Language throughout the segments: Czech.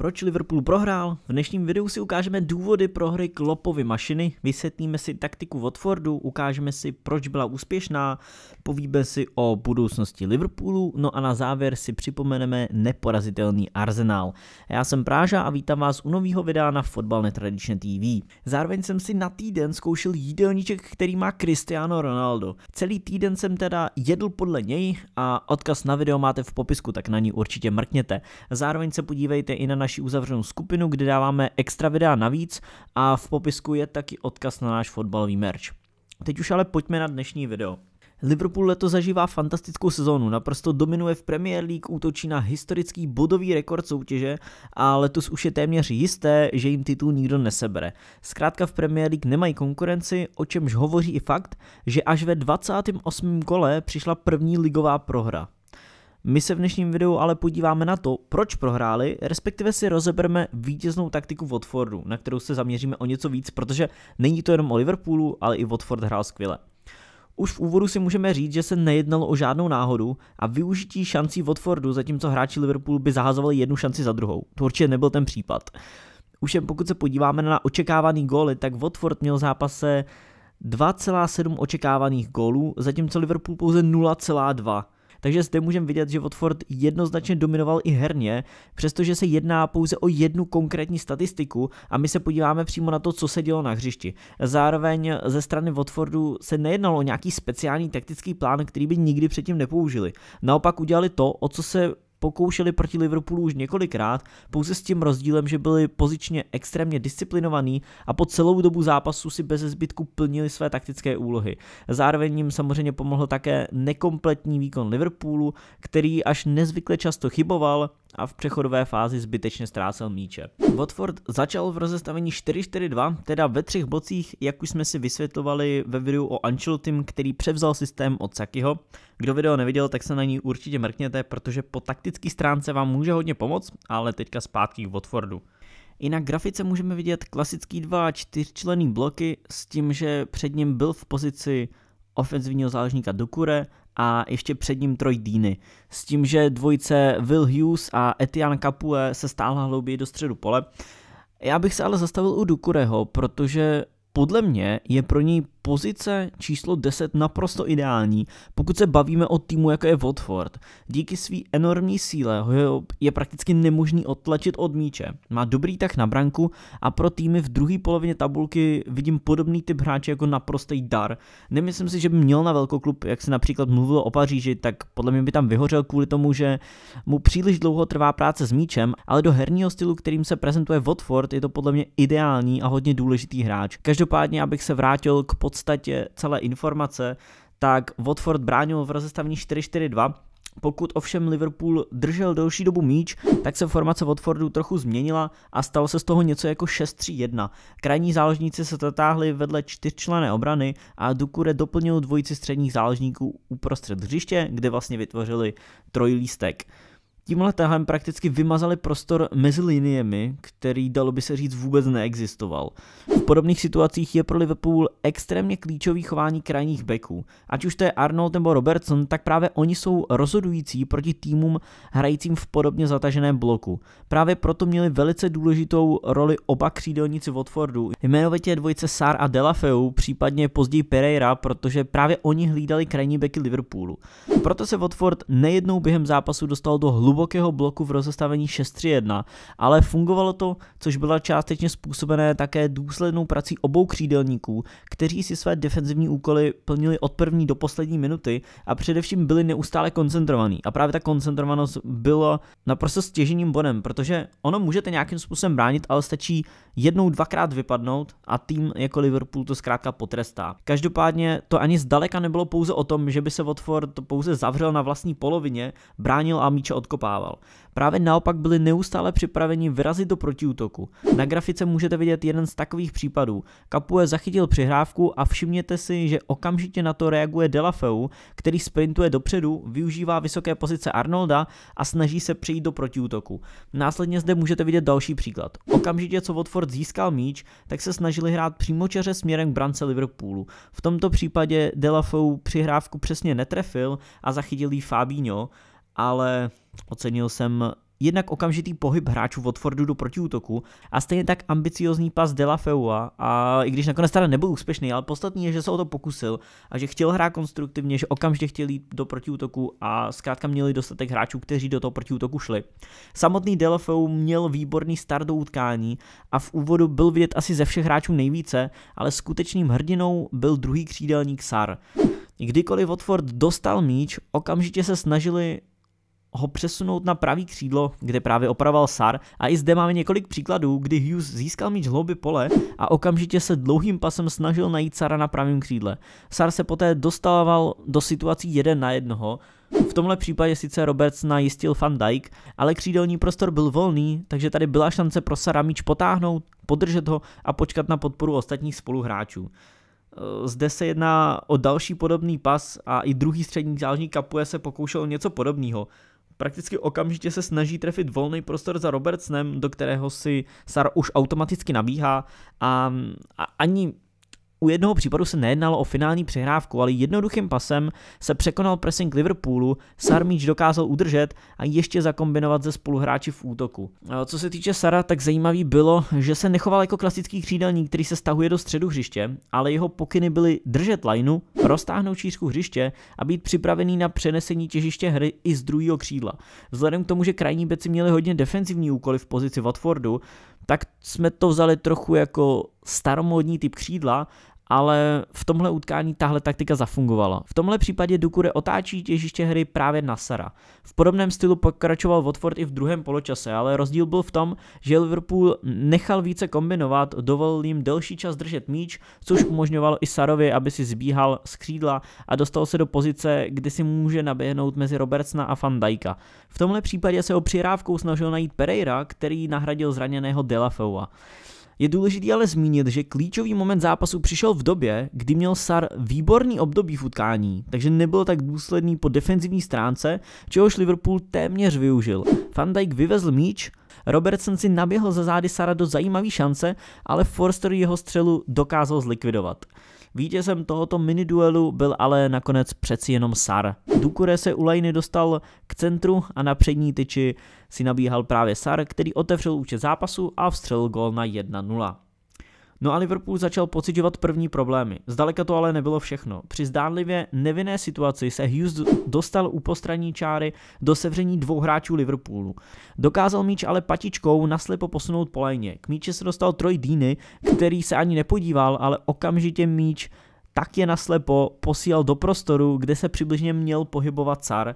Proč Liverpool prohrál? V dnešním videu si ukážeme důvody prohry Klopovy mašiny, vysvětlíme si taktiku Watfordu, ukážeme si, proč byla úspěšná, povíme si o budoucnosti Liverpoolu, no a na závěr si připomeneme neporazitelný arzenál. Já jsem Práža a vítám vás u nového videa na Fotbal Netradičně TV. Zároveň jsem si na týden zkoušel jídelníček, který má Cristiano Ronaldo. Celý týden jsem teda jedl podle něj a odkaz na video máte v popisku, tak na ní určitě mrkněte. Zároveň se podívejte i na naše naši uzavřenou skupinu, kde dáváme extra videa navíc a v popisku je taky odkaz na náš fotbalový merch. Teď už ale pojďme na dnešní video. Liverpool leto zažívá fantastickou sezónu, naprosto dominuje v Premier League, útočí na historický bodový rekord soutěže a letos už je téměř jisté, že jim titul nikdo nesebere. Zkrátka v Premier League nemají konkurenci, o čemž hovoří i fakt, že až ve 28. kole přišla první ligová prohra. My se v dnešním videu ale podíváme na to, proč prohráli, respektive si rozebereme vítěznou taktiku Watfordu, na kterou se zaměříme o něco víc, protože není to jenom o Liverpoolu, ale i Watford hrál skvěle. Už v úvodu si můžeme říct, že se nejednalo o žádnou náhodu a využití šancí Watfordu, zatímco hráči Liverpoolu by zahazovali jednu šanci za druhou. To určitě nebyl ten případ. Už jen pokud se podíváme na očekávaný góly, tak Watford měl v zápase 2,7 očekávaných gólů, zatímco Liverpool pouze 0,2 takže zde můžeme vidět, že Watford jednoznačně dominoval i herně, přestože se jedná pouze o jednu konkrétní statistiku a my se podíváme přímo na to, co se dělo na hřišti. Zároveň ze strany Watfordu se nejednalo o nějaký speciální taktický plán, který by nikdy předtím nepoužili. Naopak udělali to, o co se pokoušeli proti Liverpoolu už několikrát, pouze s tím rozdílem, že byli pozičně extrémně disciplinovaní a po celou dobu zápasu si bez zbytku plnili své taktické úlohy. Zároveň jim samozřejmě pomohl také nekompletní výkon Liverpoolu, který až nezvykle často chyboval, a v přechodové fázi zbytečně ztrácel míče. Watford začal v rozestavení 4-4-2, teda ve třech bocích, jak už jsme si vysvětlovali ve videu o Ancelottim, který převzal systém od Sakiho. Kdo video neviděl, tak se na ní určitě mrkněte, protože po taktické stránce vám může hodně pomoct, ale teďka zpátky k Watfordu. I na grafice můžeme vidět klasický dva čtyřčlený bloky s tím, že před ním byl v pozici ofenzivního záležníka Dukure a ještě před ním Troy Deeney. S tím, že dvojice Will Hughes a Etienne Capue se stáhla hlouběji do středu pole. Já bych se ale zastavil u Dukureho, protože podle mě je pro něj pozice číslo 10 naprosto ideální, pokud se bavíme o týmu, jako je Watford. Díky své enormní síle ho je prakticky nemožný odtlačit od míče. Má dobrý tah na branku a pro týmy v druhé polovině tabulky vidím podobný typ hráče jako naprostý dar. Nemyslím si, že by měl na velkoklub, jak se například mluvilo o Paříži, tak podle mě by tam vyhořel kvůli tomu, že mu příliš dlouho trvá práce s míčem, ale do herního stylu, kterým se prezentuje Watford, je to podle mě ideální a hodně důležitý hráč. Každopádně, abych se vrátil k podstatě celé informace, tak Watford bránil v rozestavení 4-4-2, pokud ovšem Liverpool držel delší dobu míč, tak se formace Watfordu trochu změnila a stalo se z toho něco jako 6-3-1. Krajní záložníci se zatáhli vedle čtyřčlené obrany a Dukure doplnil dvojici středních záložníků uprostřed hřiště, kde vlastně vytvořili trojlístek tímhle tahem prakticky vymazali prostor mezi liniemi, který dalo by se říct vůbec neexistoval. V podobných situacích je pro Liverpool extrémně klíčový chování krajních beků. Ať už to je Arnold nebo Robertson, tak právě oni jsou rozhodující proti týmům hrajícím v podobně zataženém bloku. Právě proto měli velice důležitou roli oba křídelníci Watfordu, jmenovitě dvojice Sar a Delafeu, případně později Pereira, protože právě oni hlídali krajní beky Liverpoolu. Proto se Watford nejednou během zápasu dostal do hlubokého hlubokého bloku v rozestavení 6-3-1, ale fungovalo to, což byla částečně způsobené také důslednou prací obou křídelníků, kteří si své defenzivní úkoly plnili od první do poslední minuty a především byli neustále koncentrovaní. A právě ta koncentrovanost byla naprosto stěžením bodem, protože ono můžete nějakým způsobem bránit, ale stačí jednou, dvakrát vypadnout a tým jako Liverpool to zkrátka potrestá. Každopádně to ani zdaleka nebylo pouze o tom, že by se Watford pouze zavřel na vlastní polovině, bránil a míče odkopal podkopával. Právě naopak byli neustále připraveni vyrazit do protiútoku. Na grafice můžete vidět jeden z takových případů. Kapuje zachytil přihrávku a všimněte si, že okamžitě na to reaguje Delafeu, který sprintuje dopředu, využívá vysoké pozice Arnolda a snaží se přejít do protiútoku. Následně zde můžete vidět další příklad. Okamžitě co Watford získal míč, tak se snažili hrát přímočeře směrem k brance Liverpoolu. V tomto případě Delafeu přihrávku přesně netrefil a zachytil ji Fabinho, ale ocenil jsem jednak okamžitý pohyb hráčů Watfordu do protiútoku a stejně tak ambiciozní pas De La Feua a i když nakonec teda nebyl úspěšný, ale podstatný je, že se o to pokusil a že chtěl hrát konstruktivně, že okamžitě chtěl jít do protiútoku a zkrátka měli dostatek hráčů, kteří do toho protiútoku šli. Samotný De La Feu měl výborný start do utkání a v úvodu byl vidět asi ze všech hráčů nejvíce, ale skutečným hrdinou byl druhý křídelník Sar. Kdykoliv Watford dostal míč, okamžitě se snažili ho přesunout na pravý křídlo, kde právě opravoval Sar a i zde máme několik příkladů, kdy Hughes získal míč hlouby pole a okamžitě se dlouhým pasem snažil najít Sara na pravém křídle. Sar se poté dostával do situací jeden na jednoho, v tomhle případě sice Roberts najistil Van Dijk, ale křídelní prostor byl volný, takže tady byla šance pro Sara míč potáhnout, podržet ho a počkat na podporu ostatních spoluhráčů. Eh, zde se jedná o další podobný pas a i druhý střední záložník Kapuje se pokoušel něco podobného. Prakticky okamžitě se snaží trefit volný prostor za Robertsnem, do kterého si Sar už automaticky nabíhá a, a ani u jednoho případu se nejednalo o finální přehrávku, ale jednoduchým pasem se překonal pressing Liverpoolu, Sarmíč dokázal udržet a ještě zakombinovat ze spoluhráči v útoku. Co se týče Sara, tak zajímavý bylo, že se nechoval jako klasický křídelník, který se stahuje do středu hřiště, ale jeho pokyny byly držet lineu, roztáhnout šířku hřiště a být připravený na přenesení těžiště hry i z druhého křídla. Vzhledem k tomu, že krajní beci měli hodně defenzivní úkoly v pozici Watfordu, tak jsme to vzali trochu jako staromodní typ křídla ale v tomhle utkání tahle taktika zafungovala. V tomhle případě Dukure otáčí těžiště hry právě na Sara. V podobném stylu pokračoval Watford i v druhém poločase, ale rozdíl byl v tom, že Liverpool nechal více kombinovat, dovolil jim delší čas držet míč, což umožňovalo i Sarovi, aby si zbíhal z křídla a dostal se do pozice, kdy si může naběhnout mezi Robertsna a Van Dijka. V tomhle případě se o přirávkou snažil najít Pereira, který nahradil zraněného Delafoua. Je důležité ale zmínit, že klíčový moment zápasu přišel v době, kdy měl Sar výborný období v utkání, takže nebyl tak důsledný po defenzivní stránce, čehož Liverpool téměř využil. Van Dijk vyvezl míč, Robertson si naběhl za zády Sara do zajímavé šance, ale Forster jeho střelu dokázal zlikvidovat. Vítězem tohoto duelu, byl ale nakonec přeci jenom Sar. Dukure se u Lajny dostal k centru a na přední tyči si nabíhal právě Sar, který otevřel účet zápasu a vstřelil gol na 1-0. No a Liverpool začal pocitovat první problémy. Zdaleka to ale nebylo všechno. Při zdánlivě nevinné situaci se Hughes dostal u postraní čáry do sevření dvou hráčů Liverpoolu. Dokázal míč ale patičkou naslepo posunout po léně. K míči se dostal Troy Deeney, který se ani nepodíval, ale okamžitě míč tak je naslepo posílal do prostoru, kde se přibližně měl pohybovat car.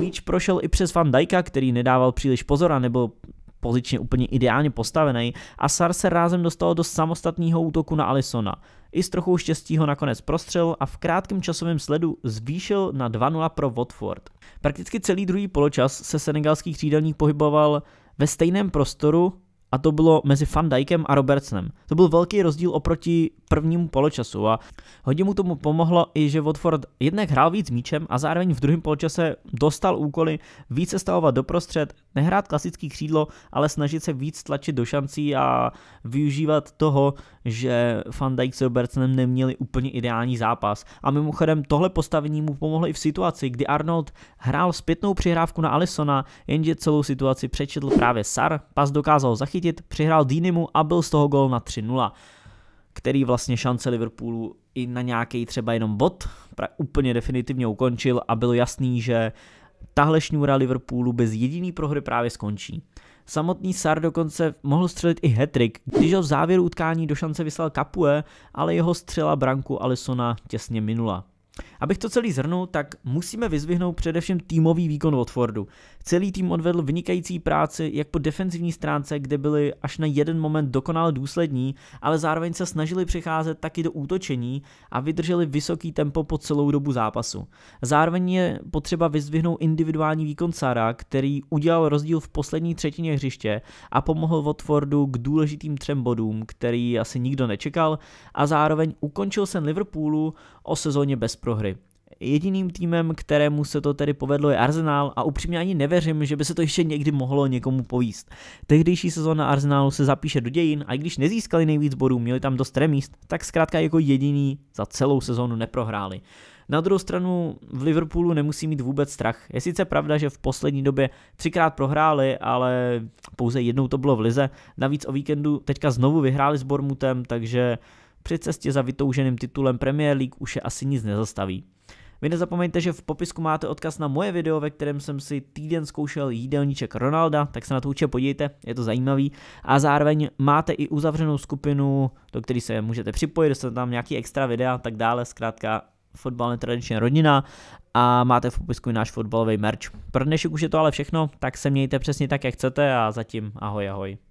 Míč prošel i přes Van Dijka, který nedával příliš pozor a nebyl pozičně úplně ideálně postavený a Sar se rázem dostal do samostatného útoku na Alisona. I s trochou štěstí ho nakonec prostřel a v krátkém časovém sledu zvýšil na 2-0 pro Watford. Prakticky celý druhý poločas se senegalský křídelník pohyboval ve stejném prostoru a to bylo mezi Van Dijkem a Robertsonem. To byl velký rozdíl oproti prvnímu poločasu a hodně mu tomu pomohlo i, že Watford jednak hrál víc míčem a zároveň v druhém poločase dostal úkoly více stavovat doprostřed, nehrát klasický křídlo, ale snažit se víc tlačit do šancí a využívat toho, že Van Dijk s Robertsonem neměli úplně ideální zápas. A mimochodem tohle postavení mu pomohlo i v situaci, kdy Arnold hrál zpětnou přihrávku na Alisona, jenže celou situaci přečetl právě Sar, pas dokázal zachytit chytit, přihrál Dýnimu a byl z toho gol na 3-0, který vlastně šance Liverpoolu i na nějaký třeba jenom bod pra- úplně definitivně ukončil a bylo jasný, že tahle šňůra Liverpoolu bez jediný prohry právě skončí. Samotný Sar dokonce mohl střelit i hetrik, když ho v závěru utkání do šance vyslal Kapue, ale jeho střela branku Alisona těsně minula. Abych to celý zhrnul, tak musíme vyzvihnout především týmový výkon Watfordu. Celý tým odvedl vynikající práci jak po defenzivní stránce, kde byli až na jeden moment dokonale důslední, ale zároveň se snažili přicházet taky do útočení a vydrželi vysoký tempo po celou dobu zápasu. Zároveň je potřeba vyzvihnout individuální výkon Sara, který udělal rozdíl v poslední třetině hřiště a pomohl Watfordu k důležitým třem bodům, který asi nikdo nečekal a zároveň ukončil sen Liverpoolu o sezóně bez prohry. Jediným týmem, kterému se to tedy povedlo, je Arsenal a upřímně ani nevěřím, že by se to ještě někdy mohlo někomu povíst. Tehdejší sezóna Arsenalu se zapíše do dějin a i když nezískali nejvíc bodů, měli tam dost remíst, tak zkrátka jako jediný za celou sezónu neprohráli. Na druhou stranu v Liverpoolu nemusí mít vůbec strach. Je sice pravda, že v poslední době třikrát prohráli, ale pouze jednou to bylo v Lize. Navíc o víkendu teďka znovu vyhráli s Bormutem, takže při cestě za vytouženým titulem Premier League už je asi nic nezastaví. Vy nezapomeňte, že v popisku máte odkaz na moje video, ve kterém jsem si týden zkoušel jídelníček Ronalda, tak se na to určitě podívejte, je to zajímavý. A zároveň máte i uzavřenou skupinu, do které se můžete připojit, dostanete tam nějaký extra videa a tak dále, zkrátka fotbal netradičně rodina a máte v popisku i náš fotbalový merch. Pro dnešek už je to ale všechno, tak se mějte přesně tak, jak chcete a zatím ahoj ahoj.